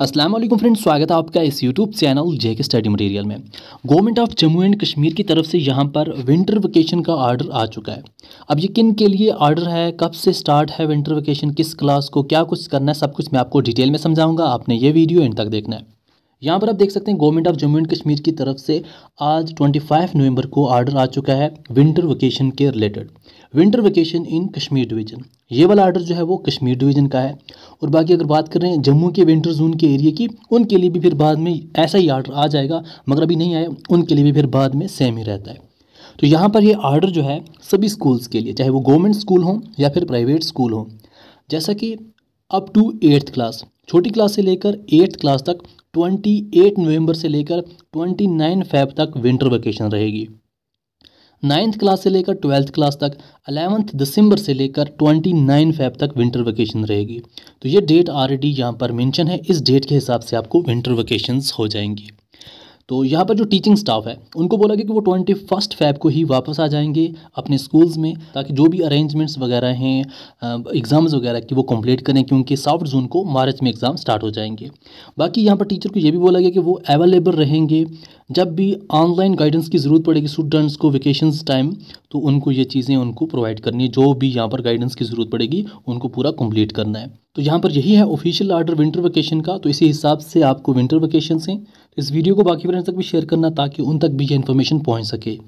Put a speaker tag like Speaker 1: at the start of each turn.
Speaker 1: Aslam friends स्वागत है आपका इस YouTube channel J K study material में government of Jammu and Kashmir की तरफ से यहाँ पर विंटर वेकेशन का आर्डर आ चुका है अब ये किन के लिए आर्डर है कब से स्टार्ट है विंटर वेकेशन किस क्लास को क्या कुछ करना है सब कुछ मैं आपको डिटेल में समझाऊंगा आपने ये वीडियो एंड तक देखना है यहाँ पर आप देख सकते हैं government of Jammu and Kashmir की तरफ से आज 25 नवंबर को आर्डर आ चुका है विंटर वेकेशन के related winter vacation in Kashmir division ये वाला आर्डर जो है वो कश्मीर डिवीजन का है और बाकी अगर बात करें जम्मू के विंटर जोन के एरिए की उनके लिए भी फिर बाद में ऐसा ही आर्डर आ जाएगा मगर अभी नहीं आया उनके लिए भी फिर बाद में सेम ही रहता है तो यहाँ पर ये आर्डर जो है सभी स्कूल्स के लिए चाहे वो गवर्नमेंट स्कूल हों या फिर प्राइवेट स्कूल हों जैसा कि अप टू एट्थ क्लास छोटी क्लास से लेकर एट्थ क्लास तक 28 नवंबर से लेकर 29 फेब तक विंटर वेकेशन रहेगी नाइन्थ क्लास से लेकर ट्वेल्थ क्लास तक अलेवंथ दिसंबर से लेकर ट्वेंटी नाइन फैब तक विंटर वेकेशन रहेगी तो ये डेट ऑलरेडी यहाँ पर मेंशन है इस डेट के हिसाब से आपको विंटर वेकेशन हो जाएंगी तो यहाँ पर जो टीचिंग स्टाफ है उनको बोला गया कि वो ट्वेंटी फर्स्ट फैब को ही वापस आ जाएंगे अपने स्कूल्स में ताकि जो भी अरेंजमेंट्स वगैरह हैं एग्ज़ाम्स वगैरह की वो कंप्लीट करें क्योंकि साउथ जून को मार्च में एग्ज़ाम स्टार्ट हो जाएंगे बाकी यहाँ पर टीचर को ये भी बोला गया कि वो अवेलेबल रहेंगे जब भी ऑनलाइन गाइडेंस की ज़रूरत पड़ेगी स्टूडेंट्स को वेकेशन टाइम तो उनको ये चीज़ें उनको प्रोवाइड करनी है जो भी यहाँ पर गाइडेंस की ज़रूरत पड़ेगी उनको पूरा कंप्लीट करना है तो यहाँ पर यही है ऑफिशियल आर्डर विंटर वेकेशन का तो इसी हिसाब से आपको विंटर वेकेशन हैं इस वीडियो को बाकी फ्रेंड्स तक भी शेयर करना ताकि उन तक भी ये इन्फॉर्मेशन पहुँच सके